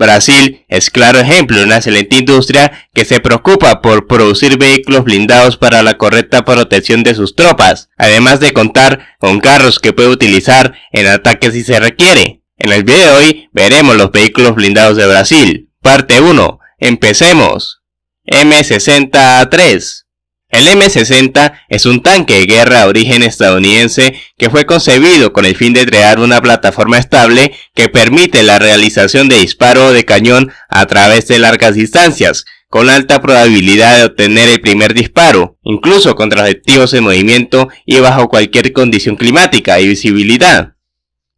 Brasil es claro ejemplo, de una excelente industria que se preocupa por producir vehículos blindados para la correcta protección de sus tropas, además de contar con carros que puede utilizar en ataques si se requiere. En el video de hoy veremos los vehículos blindados de Brasil. Parte 1. Empecemos. M60A3 el M60 es un tanque de guerra de origen estadounidense que fue concebido con el fin de crear una plataforma estable que permite la realización de disparo de cañón a través de largas distancias, con alta probabilidad de obtener el primer disparo, incluso contra objetivos en movimiento y bajo cualquier condición climática y visibilidad.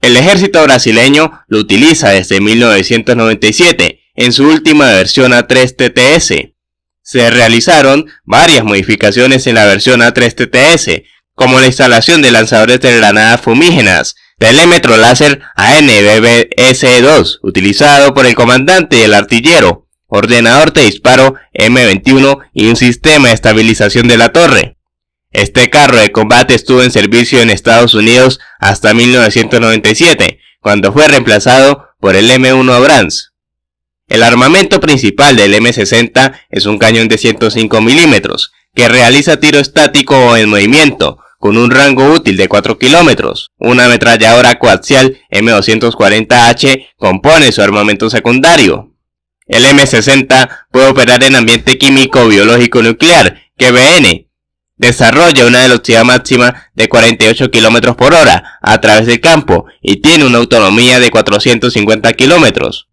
El ejército brasileño lo utiliza desde 1997 en su última versión A3 TTS, se realizaron varias modificaciones en la versión A3 TTS, como la instalación de lanzadores de granadas fumígenas, telémetro láser ANBBS-2, utilizado por el comandante y el artillero, ordenador de disparo M21 y un sistema de estabilización de la torre. Este carro de combate estuvo en servicio en Estados Unidos hasta 1997, cuando fue reemplazado por el M1 Abrams. El armamento principal del M60 es un cañón de 105 milímetros, que realiza tiro estático o en movimiento, con un rango útil de 4 kilómetros. Una ametralladora coaxial M240H compone su armamento secundario. El M60 puede operar en ambiente químico biológico nuclear, BN. Desarrolla una velocidad máxima de 48 km por hora a través del campo y tiene una autonomía de 450 kilómetros.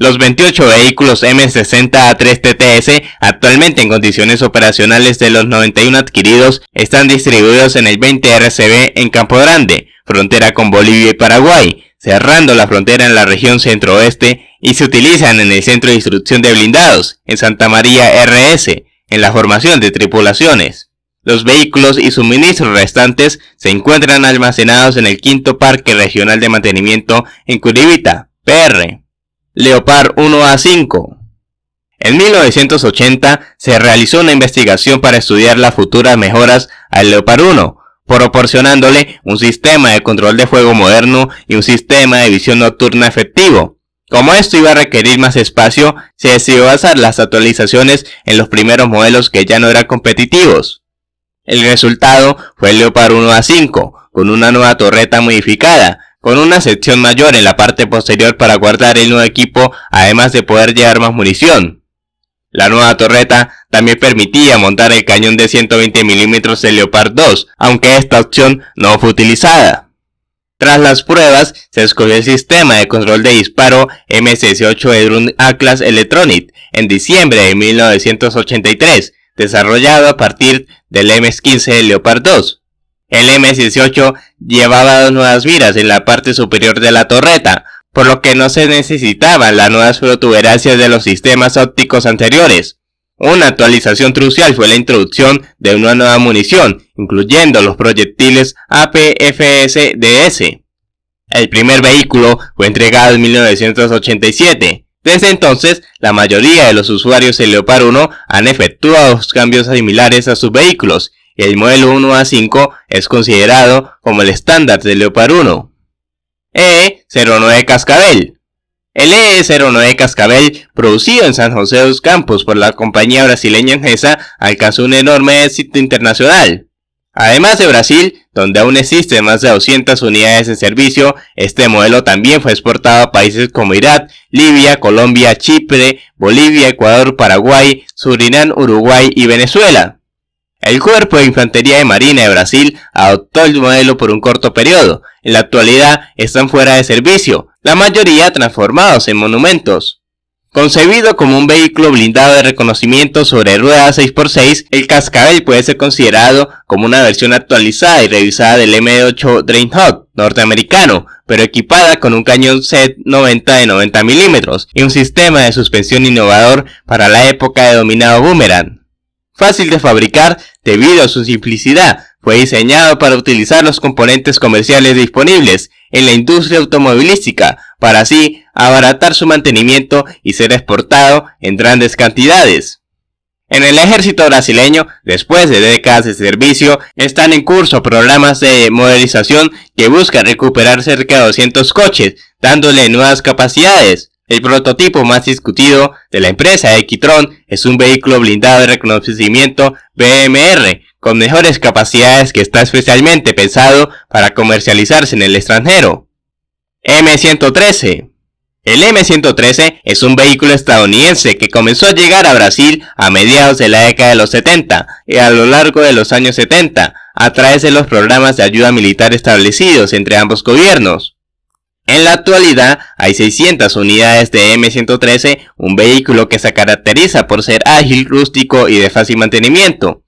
Los 28 vehículos M60A3TTS actualmente en condiciones operacionales de los 91 adquiridos están distribuidos en el 20 RCB en Campo Grande, frontera con Bolivia y Paraguay, cerrando la frontera en la región centro-oeste y se utilizan en el Centro de Instrucción de Blindados, en Santa María RS, en la formación de tripulaciones. Los vehículos y suministros restantes se encuentran almacenados en el quinto Parque Regional de Mantenimiento en Curibita, PR. Leopard 1 a 5. En 1980 se realizó una investigación para estudiar las futuras mejoras al Leopard 1, proporcionándole un sistema de control de fuego moderno y un sistema de visión nocturna efectivo. Como esto iba a requerir más espacio, se decidió basar las actualizaciones en los primeros modelos que ya no eran competitivos. El resultado fue el Leopard 1 a 5, con una nueva torreta modificada, con una sección mayor en la parte posterior para guardar el nuevo equipo, además de poder llevar más munición. La nueva torreta también permitía montar el cañón de 120 mm de Leopard 2, aunque esta opción no fue utilizada. Tras las pruebas, se escogió el sistema de control de disparo MSC-8 Edrun Atlas Electronic en diciembre de 1983, desarrollado a partir del MS-15 Leopard 2. El m 18 llevaba dos nuevas viras en la parte superior de la torreta, por lo que no se necesitaban las nuevas protuberancias de los sistemas ópticos anteriores. Una actualización crucial fue la introducción de una nueva munición, incluyendo los proyectiles APFSDS. El primer vehículo fue entregado en 1987. Desde entonces, la mayoría de los usuarios del Leopard 1 han efectuado cambios similares a sus vehículos, y el modelo 1A5 es considerado como el estándar de Leopard 1. E09 Cascabel. El E09 Cascabel, producido en San José de los Campos por la compañía brasileña Engesa, alcanzó un enorme éxito internacional. Además de Brasil, donde aún existen más de 200 unidades en servicio, este modelo también fue exportado a países como Irak, Libia, Colombia, Chipre, Bolivia, Ecuador, Paraguay, Surinam, Uruguay y Venezuela. El Cuerpo de Infantería de Marina de Brasil adoptó el modelo por un corto periodo. En la actualidad están fuera de servicio, la mayoría transformados en monumentos. Concebido como un vehículo blindado de reconocimiento sobre ruedas 6x6, el Cascabel puede ser considerado como una versión actualizada y revisada del M8 Drainhawk norteamericano, pero equipada con un cañón Z90 de 90 mm y un sistema de suspensión innovador para la época de dominado Boomerang fácil de fabricar debido a su simplicidad. Fue diseñado para utilizar los componentes comerciales disponibles en la industria automovilística para así abaratar su mantenimiento y ser exportado en grandes cantidades. En el ejército brasileño, después de décadas de servicio, están en curso programas de modernización que buscan recuperar cerca de 200 coches, dándole nuevas capacidades. El prototipo más discutido de la empresa Equitron es un vehículo blindado de reconocimiento BMR con mejores capacidades que está especialmente pensado para comercializarse en el extranjero. M113 El M113 es un vehículo estadounidense que comenzó a llegar a Brasil a mediados de la década de los 70 y a lo largo de los años 70 a través de los programas de ayuda militar establecidos entre ambos gobiernos. En la actualidad hay 600 unidades de M113, un vehículo que se caracteriza por ser ágil, rústico y de fácil mantenimiento.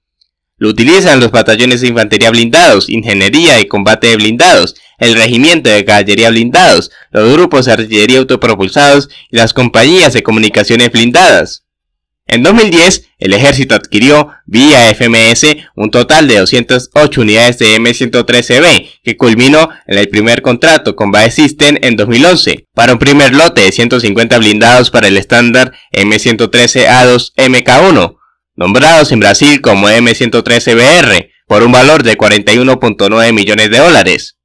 Lo utilizan los batallones de infantería blindados, ingeniería y combate de blindados, el regimiento de caballería blindados, los grupos de artillería autopropulsados y las compañías de comunicaciones blindadas. En 2010, el ejército adquirió vía FMS un total de 208 unidades de M113B, que culminó en el primer contrato con Bae en 2011, para un primer lote de 150 blindados para el estándar M113A2 MK1, nombrados en Brasil como M113BR, por un valor de 41.9 millones de dólares.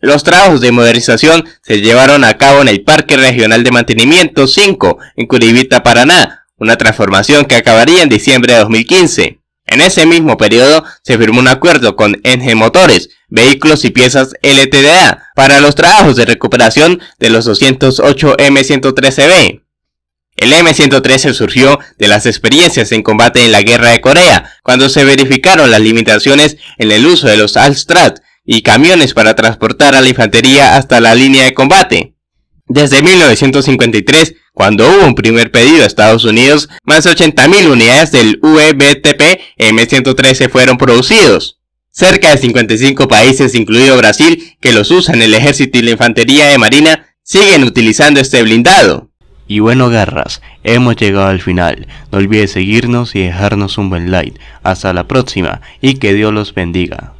Los trabajos de modernización se llevaron a cabo en el Parque Regional de Mantenimiento 5, en Curibita, Paraná, una transformación que acabaría en diciembre de 2015. En ese mismo periodo se firmó un acuerdo con NG Motores, Vehículos y Piezas LTDA para los trabajos de recuperación de los 208 M113B. El M113 surgió de las experiencias en combate en la Guerra de Corea, cuando se verificaron las limitaciones en el uso de los Alstrad y camiones para transportar a la infantería hasta la línea de combate. Desde 1953, cuando hubo un primer pedido a Estados Unidos, más de 80.000 unidades del VBTP e M113 fueron producidos. Cerca de 55 países, incluido Brasil, que los usan el ejército y la infantería de marina, siguen utilizando este blindado. Y bueno, garras, hemos llegado al final. No olvides seguirnos y dejarnos un buen like. Hasta la próxima y que Dios los bendiga.